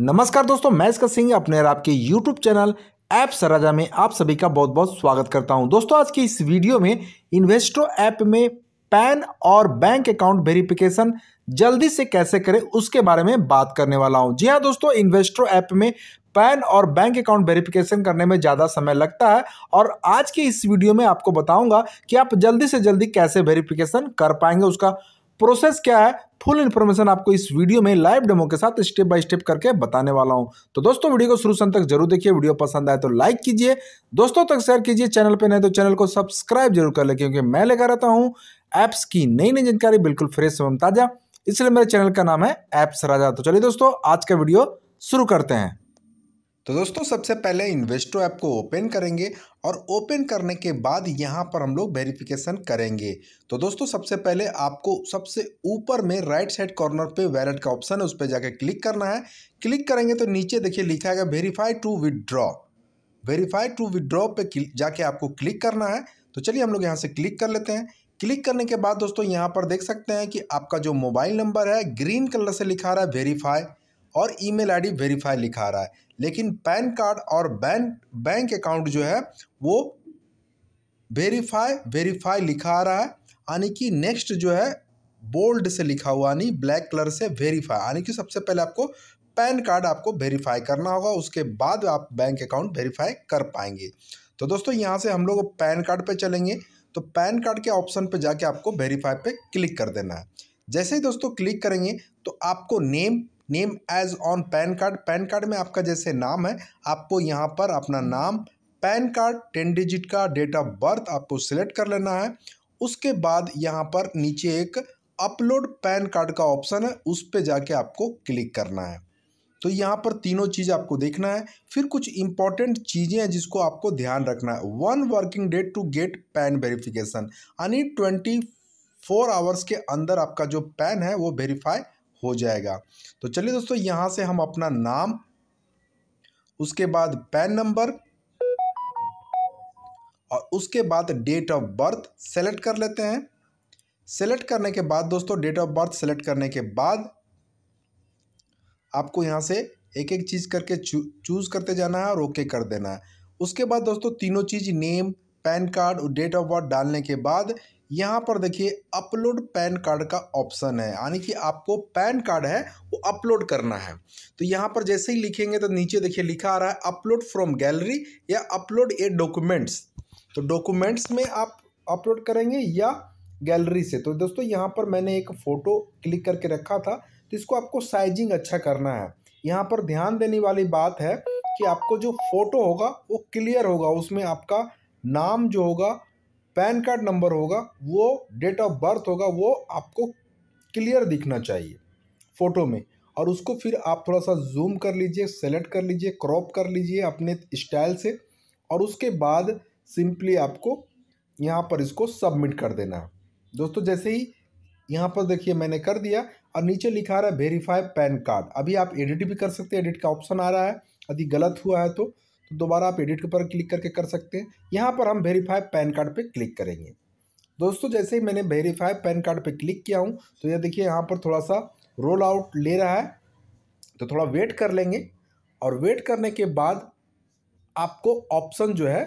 नमस्कार दोस्तों मैं इसका सिंह अपने आपके यूट्यूब चैनल ऐप सराजा में आप सभी का बहुत बहुत स्वागत करता हूं दोस्तों आज की इस वीडियो में इन्वेस्टो ऐप में पैन और बैंक अकाउंट वेरिफिकेशन जल्दी से कैसे करें उसके बारे में बात करने वाला हूं जी हां दोस्तों इन्वेस्टो ऐप में पैन और बैंक अकाउंट वेरिफिकेशन करने में ज़्यादा समय लगता है और आज की इस वीडियो में आपको बताऊंगा कि आप जल्दी से जल्दी कैसे वेरिफिकेशन कर पाएंगे उसका प्रोसेस क्या है फुल इन्फॉर्मेशन आपको इस वीडियो में लाइव डेमो के साथ स्टेप बाय स्टेप करके बताने वाला हूं तो दोस्तों वीडियो को शुरू से तक जरूर देखिए वीडियो पसंद आए तो लाइक कीजिए दोस्तों तक शेयर कीजिए चैनल पर नहीं तो चैनल को सब्सक्राइब जरूर कर लें क्योंकि मैं लेकर आता हूँ ऐप्स की नई नई जानकारी बिल्कुल फ्रेश एवं ताज़ा इसलिए मेरे चैनल का नाम है ऐप्स राजा तो चलिए दोस्तों आज का वीडियो शुरू करते हैं तो दोस्तों सबसे पहले इन्वेस्टो ऐप को ओपन करेंगे और ओपन करने के बाद यहाँ पर हम लोग वेरिफिकेशन करेंगे तो दोस्तों सबसे पहले आपको सबसे ऊपर में राइट साइड कॉर्नर पे वैलेट का ऑप्शन है उस पर जाकर क्लिक करना है क्लिक करेंगे तो नीचे देखिए लिखा है verify to withdraw verify to withdraw पर जाके आपको क्लिक करना है तो चलिए हम लोग यहाँ से क्लिक कर लेते हैं क्लिक करने के बाद दोस्तों यहाँ पर देख सकते हैं कि आपका जो मोबाइल नंबर है ग्रीन कलर से लिखा रहा है वेरीफाई और ईमेल आईडी वेरीफाई लिखा रहा है लेकिन पैन कार्ड और बैंक बैंक अकाउंट जो है वो वेरीफाई वेरीफाई लिखा आ रहा है यानी कि नेक्स्ट जो है बोल्ड से लिखा हुआ यानी ब्लैक कलर से वेरीफाई यानी कि सबसे पहले आपको पैन कार्ड आपको वेरीफाई करना होगा उसके बाद आप बैंक अकाउंट वेरीफाई कर पाएंगे तो दोस्तों यहाँ से हम लोग पैन कार्ड पे चलेंगे तो पैन कार्ड के ऑप्शन पर जाके आपको वेरीफाई पे क्लिक कर देना है जैसे ही दोस्तों क्लिक करेंगे तो आपको name name as on PAN card PAN card में आपका जैसे नाम है आपको यहाँ पर अपना नाम पैन कार्ड टेन डिजिट का डेट ऑफ बर्थ आपको सिलेक्ट कर लेना है उसके बाद यहाँ पर नीचे एक अपलोड पैन कार्ड का ऑप्शन है उस पर जाके आपको क्लिक करना है तो यहाँ पर तीनों चीज़ आपको देखना है फिर कुछ इंपॉर्टेंट चीज़ें हैं जिसको आपको ध्यान रखना है one working date to get PAN verification यानी ट्वेंटी फोर आवर्स के अंदर आपका जो पैन है वो वेरीफाई हो जाएगा तो चलिए दोस्तों यहाँ से हम अपना नाम उसके बाद पैन नंबर और उसके बाद डेट ऑफ बर्थ सेलेक्ट कर लेते हैं सेलेक्ट करने के बाद दोस्तों डेट ऑफ बर्थ सेलेक्ट करने के बाद आपको यहाँ से एक एक चीज़ करके चू चूज़ करते जाना है और ओके कर देना है उसके बाद दोस्तों तीनों चीज़ नेम पैन कार्ड और डेट ऑफ बर्थ डालने के बाद यहाँ पर देखिए अपलोड पैन कार्ड का ऑप्शन है यानी कि आपको पैन कार्ड है वो अपलोड करना है तो यहाँ पर जैसे ही लिखेंगे तो नीचे देखिए लिखा आ रहा है अपलोड फ्रॉम गैलरी या अपलोड ए डॉक्यूमेंट्स तो डॉक्यूमेंट्स में आप अपलोड करेंगे या गैलरी से तो दोस्तों यहाँ पर मैंने एक फ़ोटो क्लिक करके रखा था तो इसको आपको साइजिंग अच्छा करना है यहाँ पर ध्यान देने वाली बात है कि आपको जो फ़ोटो होगा वो क्लियर होगा उसमें आपका नाम जो होगा पैन कार्ड नंबर होगा वो डेट ऑफ बर्थ होगा वो आपको क्लियर दिखना चाहिए फ़ोटो में और उसको फिर आप थोड़ा सा जूम कर लीजिए सेलेक्ट कर लीजिए क्रॉप कर लीजिए अपने स्टाइल से और उसके बाद सिंपली आपको यहाँ पर इसको सबमिट कर देना है दोस्तों जैसे ही यहाँ पर देखिए मैंने कर दिया और नीचे लिखा रहा है वेरीफाई पैन कार्ड अभी आप एडिट भी कर सकते हैं एडिट का ऑप्शन आ रहा है यदि गलत हुआ है तो तो दोबारा आप एडिट पर क्लिक करके कर सकते हैं यहाँ पर हम वेरीफाई पैन कार्ड पर क्लिक करेंगे दोस्तों जैसे ही मैंने वेरीफाई पैन कार्ड पर क्लिक किया हूँ तो यह देखिए यहाँ पर थोड़ा सा रोल आउट ले रहा है तो थोड़ा वेट कर लेंगे और वेट करने के बाद आपको ऑप्शन जो है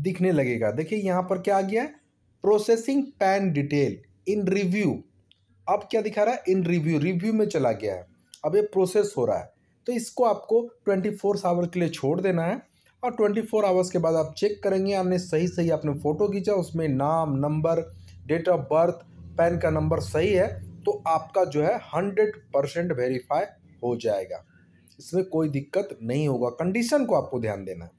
दिखने लगेगा देखिए यहाँ पर क्या आ गया है processing PAN detail in review अब क्या दिखा रहा है इन रिव्यू रिव्यू में चला गया है अब ये प्रोसेस हो रहा है तो इसको आपको ट्वेंटी फोर आवर के लिए छोड़ देना है और 24 आवर्स के बाद आप चेक करेंगे आपने सही सही आपने फ़ोटो खींचा उसमें नाम number date of birth PAN का नंबर सही है तो आपका जो है हंड्रेड परसेंट वेरीफाई हो जाएगा इसमें कोई दिक्कत नहीं होगा कंडीशन को आपको ध्यान देना है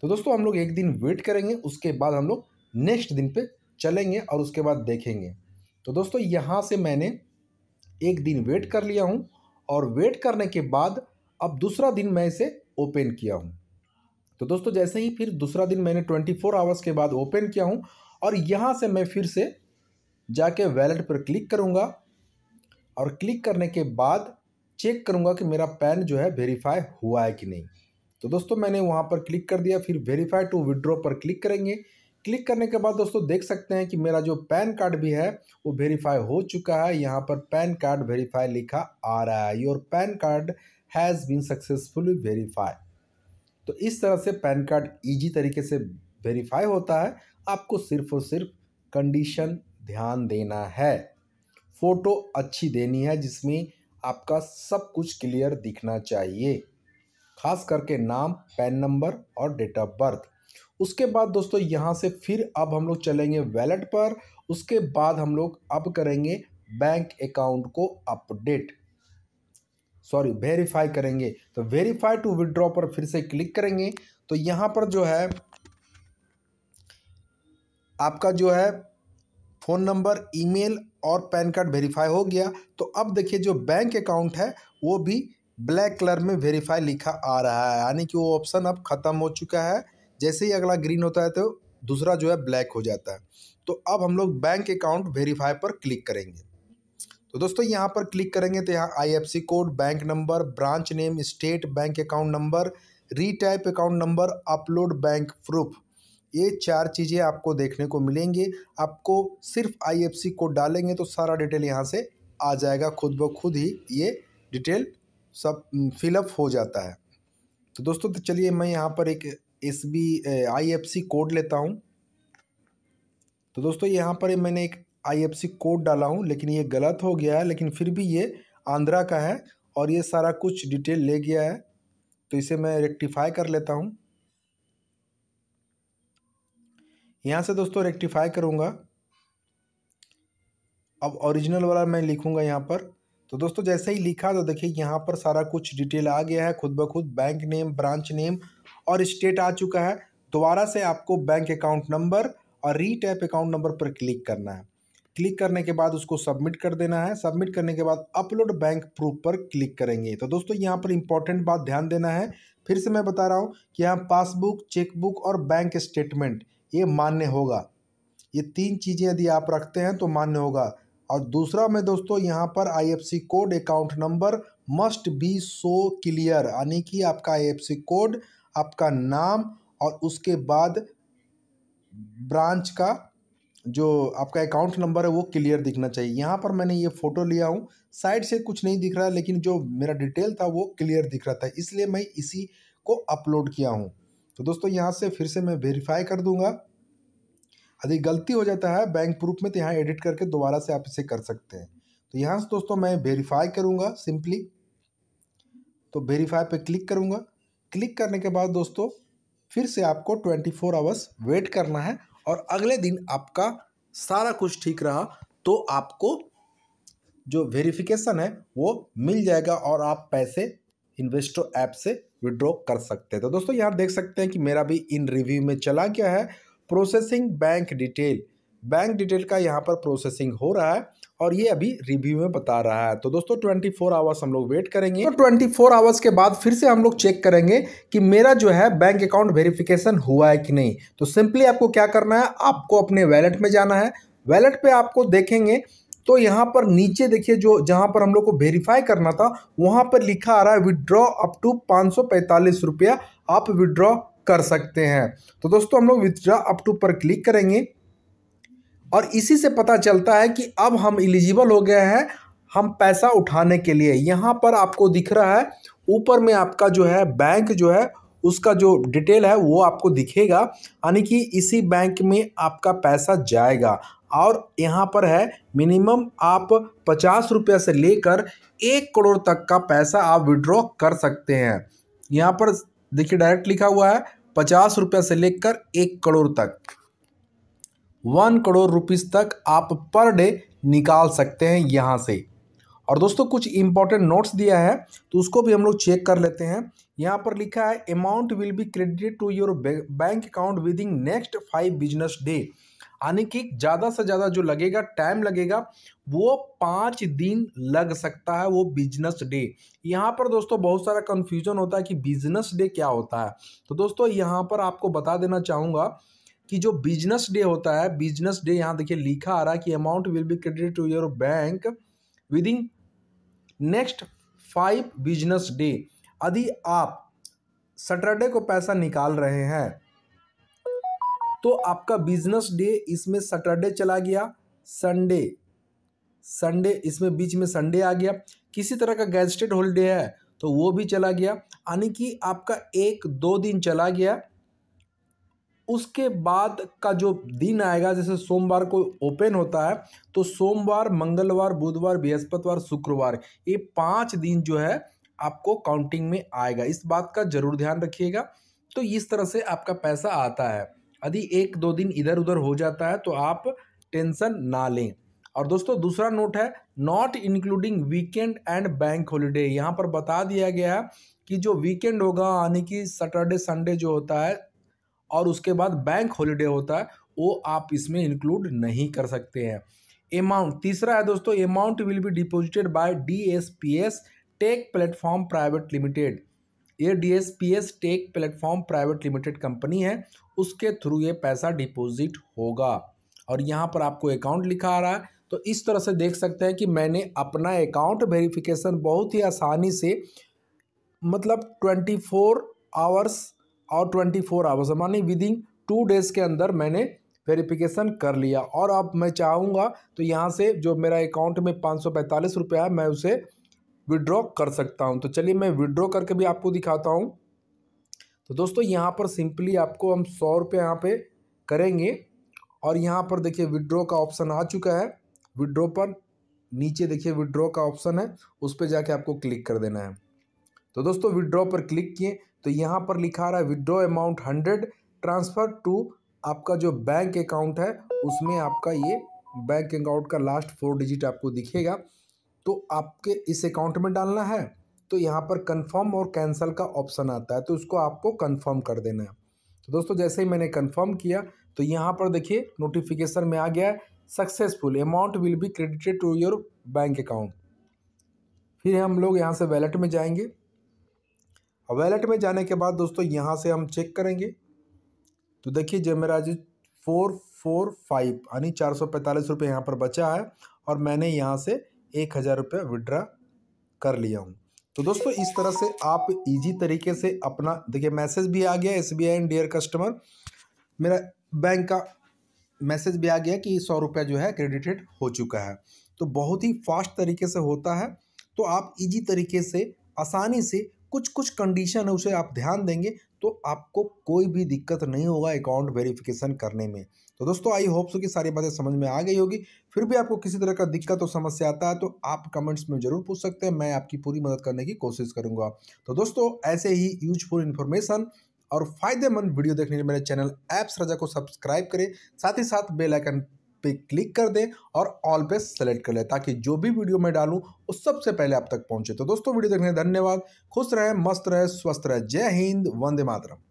तो दोस्तों हम लोग एक दिन वेट करेंगे उसके बाद हम लोग नेक्स्ट दिन पर चलेंगे और उसके बाद देखेंगे तो दोस्तों यहाँ से मैंने एक दिन वेट कर लिया हूँ और वेट करने के बाद अब दूसरा दिन मैं इसे ओपन किया हूँ तो दोस्तों जैसे ही फिर दूसरा दिन मैंने ट्वेंटी फोर आवर्स के बाद ओपन किया हूँ और यहाँ से मैं फिर से जाके वैलेट पर क्लिक करूँगा और क्लिक करने के बाद चेक करूँगा कि मेरा पैन जो है वेरीफाई हुआ है कि नहीं तो दोस्तों मैंने वहाँ पर क्लिक कर दिया फिर वेरीफाई टू विड्रॉ पर क्लिक करेंगे क्लिक करने के बाद दोस्तों देख सकते हैं कि मेरा जो पैन कार्ड भी है वो वेरीफाई हो चुका है यहाँ पर पैन कार्ड वेरीफाई लिखा आ रहा है your PAN card has been successfully verify तो इस तरह से पैन कार्ड ईजी तरीके से वेरीफाई होता है आपको सिर्फ और सिर्फ कंडीशन ध्यान देना है फ़ोटो अच्छी देनी है जिसमें आपका सब कुछ क्लियर दिखना चाहिए खास करके नाम पैन नंबर और डेट ऑफ बर्थ उसके बाद दोस्तों यहाँ से फिर अब हम लोग चलेंगे वैलेट पर उसके बाद हम लोग अब करेंगे बैंक अकाउंट को अपडेट सॉरी वेरीफाई करेंगे तो वेरीफाई टू विदड्रॉ पर फिर से क्लिक करेंगे तो यहाँ पर जो है आपका जो है फ़ोन नंबर ईमेल और पैन कार्ड वेरीफाई हो गया तो अब देखिए जो बैंक अकाउंट है वो भी ब्लैक कलर में वेरीफाई लिखा आ रहा है यानी कि वो ऑप्शन अब ख़त्म हो चुका है जैसे ही अगला ग्रीन होता है तो दूसरा जो है ब्लैक हो जाता है तो अब हम लोग बैंक अकाउंट वेरीफाई पर क्लिक करेंगे तो दोस्तों यहाँ पर क्लिक करेंगे तो यहाँ I code bank number branch name state bank account number retype account number upload bank proof ये चार चीज़ें आपको देखने को मिलेंगी आपको सिर्फ आई कोड डालेंगे तो सारा डिटेल यहाँ से आ जाएगा खुद ब खुद ही ये डिटेल सब फिलअप हो जाता है तो दोस्तों तो चलिए मैं यहाँ पर एक S B I F C code लेता हूँ तो दोस्तों यहाँ पर मैंने एक आईएफसी कोड डाला हूँ लेकिन ये गलत हो गया है लेकिन फिर भी ये आंध्रा का है और ये सारा कुछ डिटेल ले गया है तो इसे मैं रेक्टिफाई कर लेता हूँ यहाँ से दोस्तों रेक्टिफाई करूँगा अब ओरिजिनल वाला मैं लिखूँगा यहाँ पर तो दोस्तों जैसे ही लिखा तो देखिए यहाँ पर सारा कुछ डिटेल आ गया है खुद ब खुद बैंक नेम ब्रांच नेम और स्टेट आ चुका है दोबारा से आपको बैंक अकाउंट नंबर और रीटैप अकाउंट नंबर पर क्लिक करना है क्लिक करने के बाद उसको सबमिट कर देना है सबमिट करने के बाद अपलोड बैंक प्रूफ पर क्लिक करेंगे तो दोस्तों यहाँ पर इंपॉर्टेंट बात ध्यान देना है फिर से मैं बता रहा हूँ कि यहाँ पासबुक चेकबुक और बैंक स्टेटमेंट ये मान्य होगा ये तीन चीज़ें यदि आप रखते हैं तो मान्य होगा और दूसरा में दोस्तों यहाँ पर I code account number must be so clear यानी कि आपका आई कोड आपका नाम और उसके बाद ब्रांच का जो आपका अकाउंट नंबर है वो क्लियर दिखना चाहिए यहाँ पर मैंने ये फ़ोटो लिया हूँ साइड से कुछ नहीं दिख रहा है लेकिन जो मेरा डिटेल था वो क्लियर दिख रहा था इसलिए मैं इसी को अपलोड किया हूँ तो दोस्तों यहाँ से फिर से मैं वेरीफाई कर दूँगा यदि गलती हो जाता है बैंक प्रूफ में तो यहाँ एडिट करके दोबारा से आप इसे कर सकते हैं तो यहाँ से दोस्तों मैं वेरीफाई करूँगा सिंपली तो वेरीफाई पे क्लिक करूँगा क्लिक करने के बाद दोस्तों फिर से आपको फोर आवर्स वेट करना है और अगले दिन आपका सारा कुछ ठीक रहा तो आपको जो वेरिफिकेशन है वो मिल जाएगा और आप पैसे इन्वेस्टो ऐप से विड्रॉ कर सकते हैं तो दोस्तों यहाँ देख सकते हैं कि मेरा भी इन रिव्यू में चला गया है processing bank detail bank detail का यहाँ पर प्रोसेसिंग हो रहा है और ये अभी रिव्यू में बता रहा है तो दोस्तों 24 फोर आवर्स हम लोग वेट करेंगे तो 24 फोर आवर्स के बाद फिर से हम लोग चेक करेंगे कि मेरा जो है बैंक अकाउंट वेरिफिकेशन हुआ है कि नहीं तो सिंपली आपको क्या करना है आपको अपने वैलेट में जाना है वैलेट पर आपको देखेंगे तो यहाँ पर नीचे देखिए जो जहाँ पर हम लोग को वेरीफाई करना था वहाँ पर लिखा आ रहा है विदड्रॉ अप टू पाँच सौ पैंतालीस रुपया आप विदड्रॉ कर सकते हैं तो दोस्तों हम लोग विदड्रॉ अप टू पर क्लिक करेंगे और इसी से पता चलता है कि अब हम एलिजिबल हो गए हैं हम पैसा उठाने के लिए यहाँ पर आपको दिख रहा है ऊपर में आपका जो है बैंक जो है उसका जो डिटेल है वो आपको दिखेगा यानी कि इसी बैंक में आपका पैसा जाएगा और यहाँ पर है मिनिमम आप पचास रुपये से लेकर एक करोड़ तक का पैसा आप विड्रॉ कर सकते हैं यहाँ पर देखिए डायरेक्ट लिखा हुआ है पचास रुपये से लेकर एक करोड़ तक वन करोड़ रुपीस तक आप पर डे निकाल सकते हैं यहाँ से और दोस्तों कुछ इंपॉर्टेंट नोट्स दिया है तो उसको भी हम लोग चेक कर लेते हैं यहाँ पर लिखा है amount will be credited to your bank account within next five business day यानी कि ज़्यादा से ज़्यादा जो लगेगा टाइम लगेगा वो पाँच दिन लग सकता है वो बिजनेस डे यहाँ पर दोस्तों बहुत सारा कन्फ्यूजन होता है कि बिजनेस डे क्या होता है तो दोस्तों यहाँ पर आपको बता देना चाहूँगा कि जो बिजनेस डे होता है बिजनेस डे यहाँ देखिए लिखा आ रहा है कि amount will be credit to your bank within next five business day यदि आप सैटरडे को पैसा निकाल रहे हैं तो आपका बिजनेस डे इसमें सैटरडे चला गया संडे संडे इसमें बीच में संडे आ गया किसी तरह का गैजेटेड होलीडे है तो वो भी चला गया यानी कि आपका एक दो दिन चला गया उसके बाद का जो दिन आएगा जैसे सोमवार को ओपन होता है तो सोमवार मंगलवार बुधवार बृहस्पतिवार शुक्रवार ये पाँच दिन जो है आपको काउंटिंग में आएगा इस बात का जरूर ध्यान रखिएगा तो इस तरह से आपका पैसा आता है यदि एक दो दिन इधर उधर हो जाता है तो आप टेंशन ना लें और दोस्तों दूसरा नोट है not including weekend and bank holiday यहाँ पर बता दिया गया है कि जो वीकेंड होगा यानी कि सैटरडे संडे जो होता है और उसके बाद बैंक हॉलीडे होता है वो आप इसमें इंक्लूड नहीं कर सकते हैं अमाउंट तीसरा है दोस्तों amount will be deposited by D S P S tech platform private limited ये D S P S tech platform private limited company है उसके थ्रू ये पैसा डिपोज़िट होगा और यहाँ पर आपको अकाउंट लिखा आ रहा है तो इस तरह से देख सकते हैं कि मैंने अपना अकाउंट वेरिफिकेशन बहुत ही आसानी से मतलब ट्वेंटी फोर आवर्स और ट्वेंटी फोर आवर्स मानी विद इन टू डेज़ के अंदर मैंने वेरिफिकेशन कर लिया और अब मैं चाहूँगा तो यहाँ से जो मेरा अकाउंट में पाँच सौ पैंतालीस रुपया है मैं उसे विड्रॉ कर सकता हूँ तो चलिए मैं विड्रॉ करके भी आपको दिखाता हूँ तो दोस्तों यहाँ पर सिंपली आपको हम सौ रुपये यहाँ पर करेंगे और यहाँ पर देखिए विड्रॉ का ऑप्शन आ चुका है विड्रॉ पर नीचे देखिए विड्रॉ का ऑप्शन है उस पर जाके आपको क्लिक कर देना है तो दोस्तों विड्रॉ पर क्लिक किए तो यहाँ पर लिखा रहा है withdraw amount hundred transfer to आपका जो बैंक अकाउंट है उसमें आपका ये बैंक अकाउंट का लास्ट फोर डिजिट आपको दिखेगा तो आपके इस अकाउंट में डालना है तो यहाँ पर कंफर्म और कैंसिल का ऑप्शन आता है तो उसको आपको कंफर्म कर देना है तो दोस्तों जैसे ही मैंने कंफर्म किया तो यहाँ पर देखिए नोटिफिकेशन में आ गया है successful amount will be credited to your bank account फिर हम लोग यहाँ से वैलेट में जाएंगे वैलेट में जाने के बाद दोस्तों यहाँ से हम चेक करेंगे तो देखिए जब मेरा जो फोर फोर फाइव यानी चार सौ पैंतालीस रुपये यहाँ पर बचा है और मैंने यहाँ से एक हज़ार रुपये विड्रा कर लिया हूँ तो दोस्तों इस तरह से आप इजी तरीके से अपना देखिए मैसेज भी आ गया S B I and dear customer मेरा बैंक का मैसेज भी आ गया कि सौ रुपया जो है क्रेडिटेड हो चुका है तो बहुत ही फास्ट तरीके से होता है तो आप इजी तरीके से आसानी से कुछ कुछ कंडीशन है उसे आप ध्यान देंगे तो आपको कोई भी दिक्कत नहीं होगा अकाउंट वेरिफिकेशन करने में तो दोस्तों आई होप सो कि सारी बातें समझ में आ गई होगी फिर भी आपको किसी तरह का दिक्कत और समस्या आता है तो आप कमेंट्स में जरूर पूछ सकते हैं मैं आपकी पूरी मदद करने की कोशिश करूंगा तो दोस्तों ऐसे ही यूजफुल इन्फॉर्मेशन और फायदेमंद वीडियो देखने के लिए मेरे चैनल ऐप्स रजा को सब्सक्राइब करें साथ ही साथ बेलाइकन पे क्लिक कर दें और ऑल पे सेलेक्ट कर लें ताकि जो भी वीडियो मैं डालूं उस सबसे पहले आप तक पहुंचे तो दोस्तों वीडियो देखने धन्यवाद खुश रहें मस्त रहें स्वस्थ रहें जय हिंद वंदे मातरम